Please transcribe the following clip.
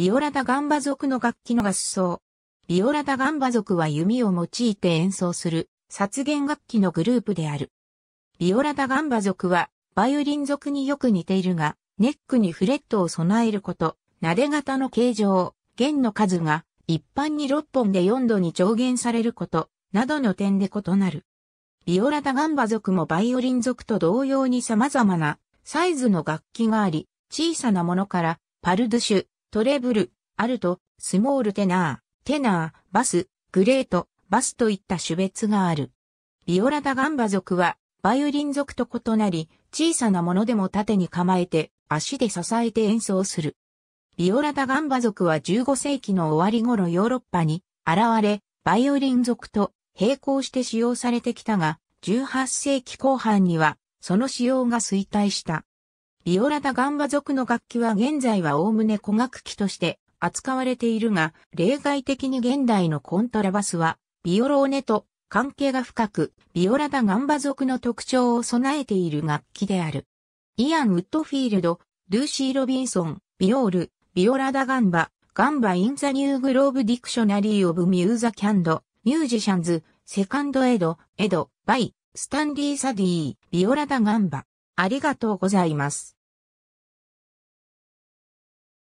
ビオラダガンバ族の楽器の合奏。ビオラダガンバ族は弓を用いて演奏する殺弦楽器のグループである。ビオラダガンバ族はバイオリン族によく似ているが、ネックにフレットを備えること、撫で型の形状、弦の数が一般に6本で4度に上限されること、などの点で異なる。ビオラダガンバ族もバイオリン族と同様に様々なサイズの楽器があり、小さなものからパルドゥシュ、トレブル、アルト、スモールテナー、テナー、バス、グレート、バスといった種別がある。ビオラダガンバ族は、バイオリン族と異なり、小さなものでも縦に構えて、足で支えて演奏する。ビオラダガンバ族は15世紀の終わり頃ヨーロッパに現れ、バイオリン族と並行して使用されてきたが、18世紀後半にはその使用が衰退した。ビオラダガンバ族の楽器は現在は概ね古楽器として扱われているが、例外的に現代のコントラバスは、ビオローネと関係が深く、ビオラダガンバ族の特徴を備えている楽器である。イアン・ウッドフィールド、ルーシー・ロビンソン、ビオール、ビオラダガンバ、ガンバ・イン・ザ・ニュー・グローブ・ディクショナリー・オブ・ミューザ・キャンド、ミュージシャンズ、セカンド・エド、エド、バイ、スタンデー・サディー、ビオラダ・ガンバ。ありがとうございます。